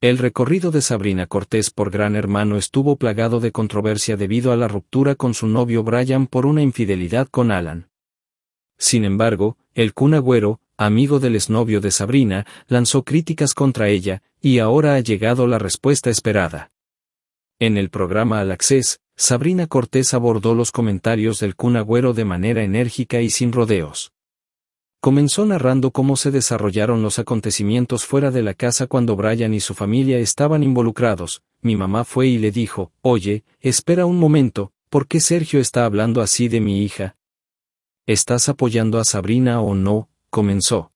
El recorrido de Sabrina Cortés por Gran Hermano estuvo plagado de controversia debido a la ruptura con su novio Brian por una infidelidad con Alan. Sin embargo, el cunagüero, amigo del exnovio de Sabrina, lanzó críticas contra ella, y ahora ha llegado la respuesta esperada. En el programa Al Access, Sabrina Cortés abordó los comentarios del Kun de manera enérgica y sin rodeos. Comenzó narrando cómo se desarrollaron los acontecimientos fuera de la casa cuando Brian y su familia estaban involucrados. Mi mamá fue y le dijo, oye, espera un momento, ¿por qué Sergio está hablando así de mi hija? ¿Estás apoyando a Sabrina o no? comenzó.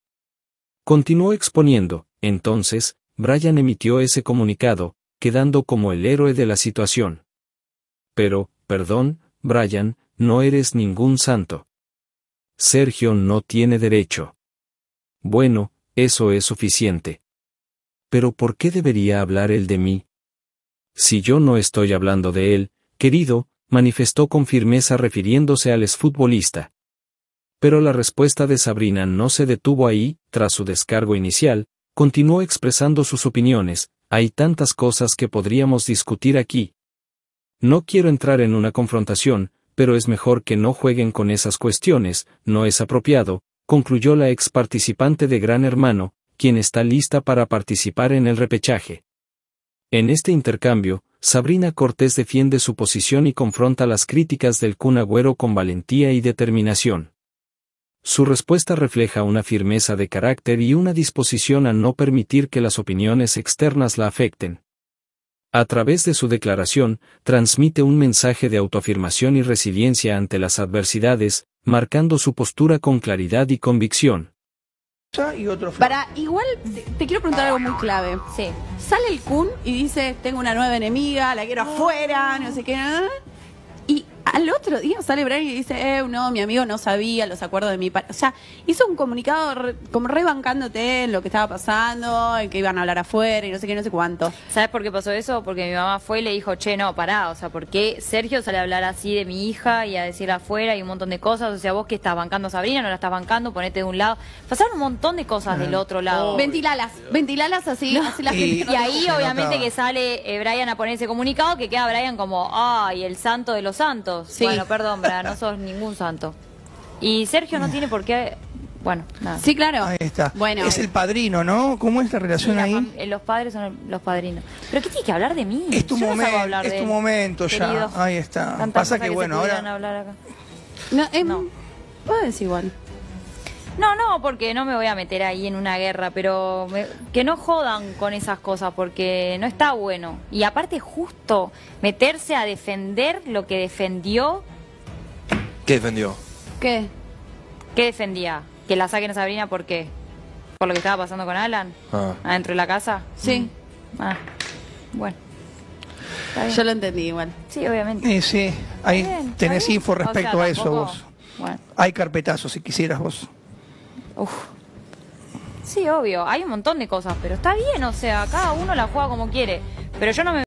Continuó exponiendo, entonces, Brian emitió ese comunicado, quedando como el héroe de la situación. Pero, perdón, Brian, no eres ningún santo. Sergio no tiene derecho. Bueno, eso es suficiente. Pero ¿por qué debería hablar él de mí? Si yo no estoy hablando de él, querido, manifestó con firmeza refiriéndose al exfutbolista. Pero la respuesta de Sabrina no se detuvo ahí, tras su descargo inicial, continuó expresando sus opiniones, hay tantas cosas que podríamos discutir aquí. No quiero entrar en una confrontación, pero es mejor que no jueguen con esas cuestiones, no es apropiado, concluyó la ex participante de Gran Hermano, quien está lista para participar en el repechaje. En este intercambio, Sabrina Cortés defiende su posición y confronta las críticas del Kun Agüero con valentía y determinación. Su respuesta refleja una firmeza de carácter y una disposición a no permitir que las opiniones externas la afecten. A través de su declaración, transmite un mensaje de autoafirmación y resiliencia ante las adversidades, marcando su postura con claridad y convicción. Para, igual, te, quiero preguntar algo muy clave. Sí. Sale el Kun y dice, tengo una nueva enemiga, la quiero afuera, no sé qué. ¿eh? al otro día sale Brian y dice, eh, no, mi amigo no sabía los acuerdos de mi padre. O sea, hizo un comunicado como rebancándote en lo que estaba pasando, en que iban a hablar afuera y no sé qué, no sé cuánto. ¿Sabes por qué pasó eso? Porque mi mamá fue y le dijo, che, no, pará, o sea, ¿por qué Sergio sale a hablar así de mi hija y a decir afuera y un montón de cosas? O sea, vos que estás bancando a Sabrina, no la estás bancando, ponete de un lado. Pasaron un montón de cosas del ah, otro lado. ventilalas, ventilalas así, Y, ahí obviamente que sale eh, Brian a poner ese comunicado que queda Brian como, ay, el santo de los santos. Bueno, perdón, no sos ningún santo. Y Sergio no tiene por qué... Bueno, nada. Sí, claro. Ahí está. Bueno, es el padrino, ¿no? ¿Cómo es la relación ahí? Eh, los padres son los padrinos. ¿Pero qué tienes que hablar de mí? Es tu, momento, ya. Ahí está. Pasa que, bueno, ahora... No, es... Em, Puedes igual. No, no, porque no me voy a meter ahí en una guerra, pero que no jodan con esas cosas porque no está bueno. Y aparte justo meterse a defender lo que defendió. ¿Qué defendió? ¿Qué? ¿Qué defendía? ¿Que la saquen a Sabrina por qué? ¿Por lo que estaba pasando con Alan? Ah. ¿Adentro de la casa? Sí. Mm. Ah, bueno. Yo lo entendí igual. Sí, obviamente. Sí, sí. Ahí tenés info respecto a eso vos. Bueno. Hay carpetazos si quisieras vos. Uf. Sí, obvio, hay un montón de cosas, pero está bien, o sea, cada uno la juega como quiere. Pero yo no me